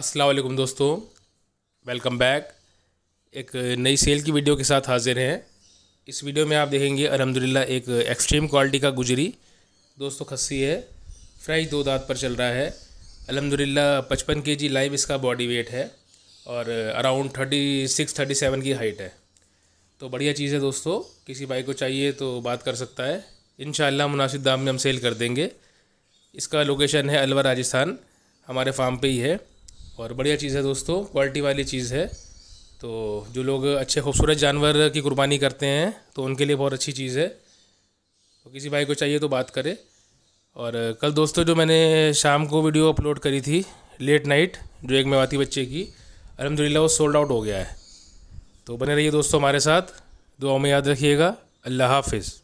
अस्सलाम वालेकुम दोस्तों वेलकम बैक एक नई सेल की वीडियो के साथ हाजिर हैं इस वीडियो में आप देखेंगे अलहमदिल्ला एक एक्सट्रीम क्वालिटी का गुजरी दोस्तों खस्सी है फ्रेश दो दांत पर चल रहा है अलहमदिल्ला पचपन के जी लाइव इसका बॉडी वेट है और around thirty six thirty seven की हाइट है तो बढ़िया चीज़ है दोस्तों किसी भाई को चाहिए तो बात कर सकता है इन मुनासिब दाम में हम सेल कर देंगे इसका लोकेशन है अलवर राजस्थान हमारे फार्म पे ही है और बढ़िया चीज़ है दोस्तों क्वालिटी वाली चीज़ है तो जो लोग अच्छे खूबसूरत जानवर की कुर्बानी करते हैं तो उनके लिए बहुत अच्छी चीज़ है तो किसी भाई को चाहिए तो बात करें और कल दोस्तों जो मैंने शाम को वीडियो अपलोड करी थी लेट नाइट जो एक मेवाती बच्चे की अलहमदिल्ला वो सोल्ड आउट हो गया है तो बने रहिए दोस्तों हमारे साथ दुआ में याद रखिएगा अल्लाह हाफिज़